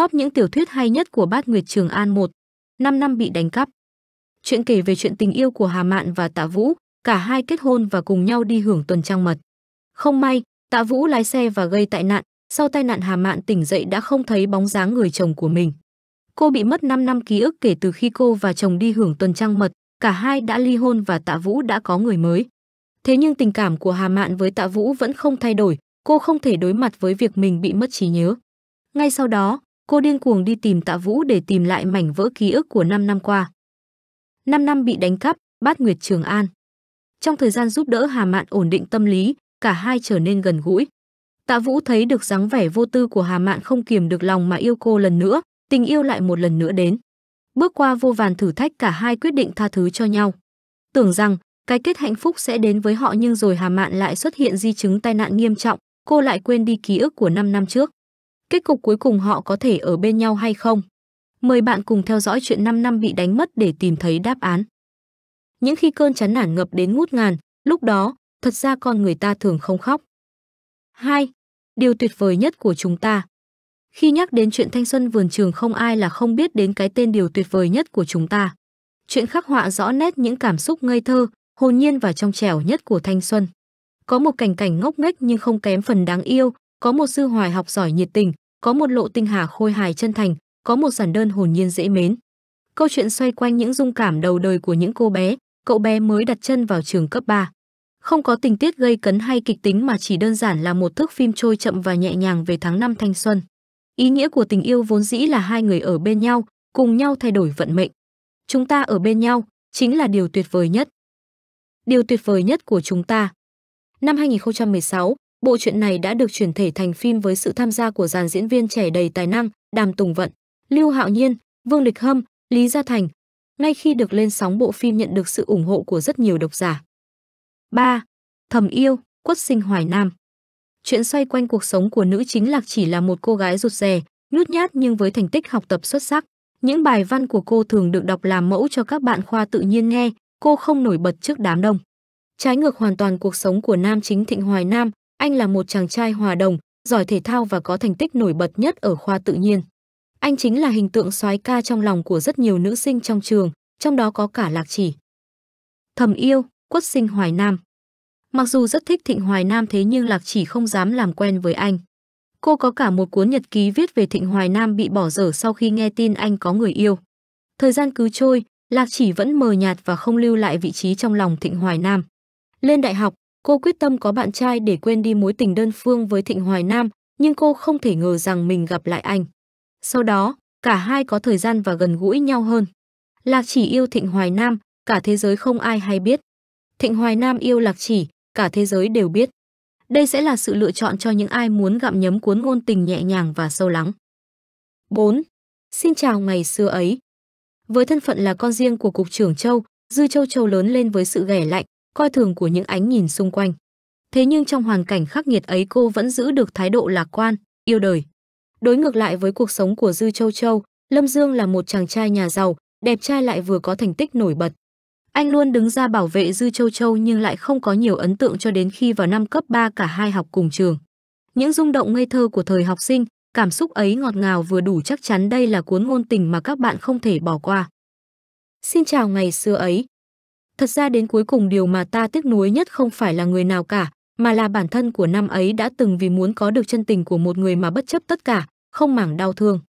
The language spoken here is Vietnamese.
Top những tiểu thuyết hay nhất của Bát Nguyệt Trường An 1. 5 năm bị đánh cắp. Chuyện kể về chuyện tình yêu của Hà Mạn và Tạ Vũ, cả hai kết hôn và cùng nhau đi hưởng tuần trăng mật. Không may, Tạ Vũ lái xe và gây tai nạn, sau tai nạn Hà Mạn tỉnh dậy đã không thấy bóng dáng người chồng của mình. Cô bị mất 5 năm ký ức kể từ khi cô và chồng đi hưởng tuần trăng mật, cả hai đã ly hôn và Tạ Vũ đã có người mới. Thế nhưng tình cảm của Hà Mạn với Tạ Vũ vẫn không thay đổi, cô không thể đối mặt với việc mình bị mất trí nhớ. Ngay sau đó, cô điên cuồng đi tìm Tạ Vũ để tìm lại mảnh vỡ ký ức của 5 năm qua. 5 năm bị đánh cắp, Bát Nguyệt Trường An. Trong thời gian giúp đỡ Hà Mạn ổn định tâm lý, cả hai trở nên gần gũi. Tạ Vũ thấy được dáng vẻ vô tư của Hà Mạn không kiềm được lòng mà yêu cô lần nữa, tình yêu lại một lần nữa đến. Bước qua vô vàn thử thách cả hai quyết định tha thứ cho nhau. Tưởng rằng cái kết hạnh phúc sẽ đến với họ nhưng rồi Hà Mạn lại xuất hiện di chứng tai nạn nghiêm trọng, cô lại quên đi ký ức của 5 năm trước. Kết cục cuối cùng họ có thể ở bên nhau hay không? Mời bạn cùng theo dõi chuyện 5 năm bị đánh mất để tìm thấy đáp án. Những khi cơn chán nản ngập đến ngút ngàn, lúc đó, thật ra con người ta thường không khóc. 2. Điều tuyệt vời nhất của chúng ta Khi nhắc đến chuyện thanh xuân vườn trường không ai là không biết đến cái tên điều tuyệt vời nhất của chúng ta. Chuyện khắc họa rõ nét những cảm xúc ngây thơ, hồn nhiên và trong trẻo nhất của thanh xuân. Có một cảnh cảnh ngốc nghếch nhưng không kém phần đáng yêu, có một sư hoài học giỏi nhiệt tình, có một lộ tinh hà khôi hài chân thành, có một giản đơn hồn nhiên dễ mến. Câu chuyện xoay quanh những dung cảm đầu đời của những cô bé, cậu bé mới đặt chân vào trường cấp 3. Không có tình tiết gây cấn hay kịch tính mà chỉ đơn giản là một thước phim trôi chậm và nhẹ nhàng về tháng năm thanh xuân. Ý nghĩa của tình yêu vốn dĩ là hai người ở bên nhau, cùng nhau thay đổi vận mệnh. Chúng ta ở bên nhau chính là điều tuyệt vời nhất. Điều tuyệt vời nhất của chúng ta. Năm 2016, Bộ truyện này đã được chuyển thể thành phim với sự tham gia của dàn diễn viên trẻ đầy tài năng Đàm Tùng Vận, Lưu Hạo Nhiên, Vương Lịch Hâm, Lý Gia Thành. Ngay khi được lên sóng bộ phim nhận được sự ủng hộ của rất nhiều độc giả. 3. Thầm yêu, quất sinh Hoài Nam Chuyện xoay quanh cuộc sống của nữ chính Lạc chỉ là một cô gái rụt rè, nhút nhát nhưng với thành tích học tập xuất sắc. Những bài văn của cô thường được đọc làm mẫu cho các bạn khoa tự nhiên nghe, cô không nổi bật trước đám đông. Trái ngược hoàn toàn cuộc sống của nam chính Thịnh Hoài Nam, anh là một chàng trai hòa đồng, giỏi thể thao và có thành tích nổi bật nhất ở khoa tự nhiên. Anh chính là hình tượng soái ca trong lòng của rất nhiều nữ sinh trong trường, trong đó có cả Lạc Chỉ. Thầm yêu, quất sinh Hoài Nam. Mặc dù rất thích Thịnh Hoài Nam thế nhưng Lạc Chỉ không dám làm quen với anh. Cô có cả một cuốn nhật ký viết về Thịnh Hoài Nam bị bỏ dở sau khi nghe tin anh có người yêu. Thời gian cứ trôi, Lạc Chỉ vẫn mờ nhạt và không lưu lại vị trí trong lòng Thịnh Hoài Nam. Lên đại học, Cô quyết tâm có bạn trai để quên đi mối tình đơn phương với Thịnh Hoài Nam, nhưng cô không thể ngờ rằng mình gặp lại anh. Sau đó, cả hai có thời gian và gần gũi nhau hơn. Lạc chỉ yêu Thịnh Hoài Nam, cả thế giới không ai hay biết. Thịnh Hoài Nam yêu Lạc chỉ, cả thế giới đều biết. Đây sẽ là sự lựa chọn cho những ai muốn gặm nhấm cuốn ngôn tình nhẹ nhàng và sâu lắng. 4. Xin chào ngày xưa ấy. Với thân phận là con riêng của cục trưởng Châu, Dư Châu Châu lớn lên với sự ghẻ lạnh, coi thường của những ánh nhìn xung quanh. Thế nhưng trong hoàn cảnh khắc nghiệt ấy cô vẫn giữ được thái độ lạc quan, yêu đời. Đối ngược lại với cuộc sống của Dư Châu Châu, Lâm Dương là một chàng trai nhà giàu, đẹp trai lại vừa có thành tích nổi bật. Anh luôn đứng ra bảo vệ Dư Châu Châu nhưng lại không có nhiều ấn tượng cho đến khi vào năm cấp 3 cả hai học cùng trường. Những rung động ngây thơ của thời học sinh, cảm xúc ấy ngọt ngào vừa đủ chắc chắn đây là cuốn ngôn tình mà các bạn không thể bỏ qua. Xin chào ngày xưa ấy, Thật ra đến cuối cùng điều mà ta tiếc nuối nhất không phải là người nào cả, mà là bản thân của năm ấy đã từng vì muốn có được chân tình của một người mà bất chấp tất cả, không màng đau thương.